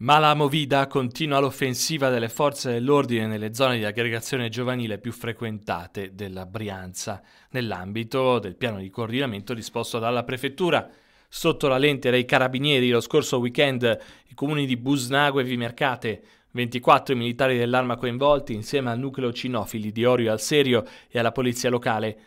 Ma la Movida continua l'offensiva delle forze dell'ordine nelle zone di aggregazione giovanile più frequentate della Brianza, nell'ambito del piano di coordinamento disposto dalla Prefettura. Sotto la lente dei carabinieri lo scorso weekend i comuni di Busnago e Vimercate 24 militari dell'arma coinvolti insieme al nucleo cinofili di Orio al Serio e alla polizia locale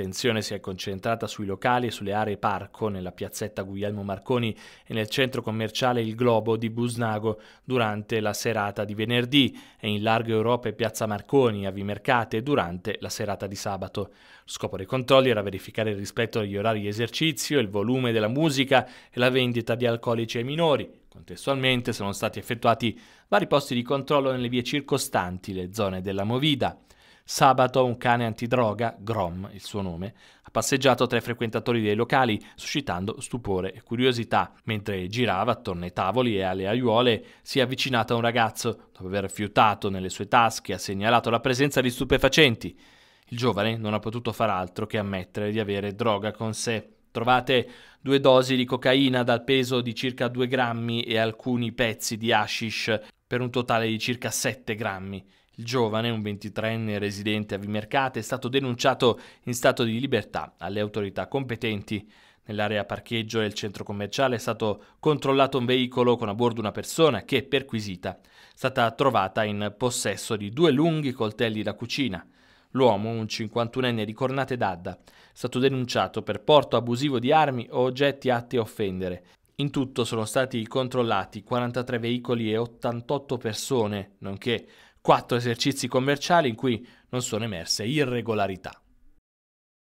L'attenzione si è concentrata sui locali e sulle aree parco nella piazzetta Guglielmo Marconi e nel centro commerciale Il Globo di Busnago durante la serata di venerdì e in Largo Europa e piazza Marconi a Vimercate durante la serata di sabato. Lo scopo dei controlli era verificare il rispetto degli orari di esercizio, il volume della musica e la vendita di alcolici ai minori, Contestualmente sono stati effettuati vari posti di controllo nelle vie circostanti le zone della Movida. Sabato un cane antidroga, Grom il suo nome, ha passeggiato tra i frequentatori dei locali, suscitando stupore e curiosità. Mentre girava attorno ai tavoli e alle aiuole, si è avvicinato a un ragazzo. Dopo aver fiutato nelle sue tasche, ha segnalato la presenza di stupefacenti. Il giovane non ha potuto far altro che ammettere di avere droga con sé. Trovate due dosi di cocaina dal peso di circa 2 grammi e alcuni pezzi di hashish per un totale di circa 7 grammi. Il giovane, un 23enne residente a Vimercate, è stato denunciato in stato di libertà alle autorità competenti. Nell'area parcheggio del centro commerciale è stato controllato un veicolo con a bordo una persona che, perquisita, è stata trovata in possesso di due lunghi coltelli da cucina. L'uomo, un 51enne di Cornate d'Adda, è stato denunciato per porto abusivo di armi o oggetti atti a offendere in tutto sono stati controllati 43 veicoli e 88 persone, nonché 4 esercizi commerciali in cui non sono emerse irregolarità.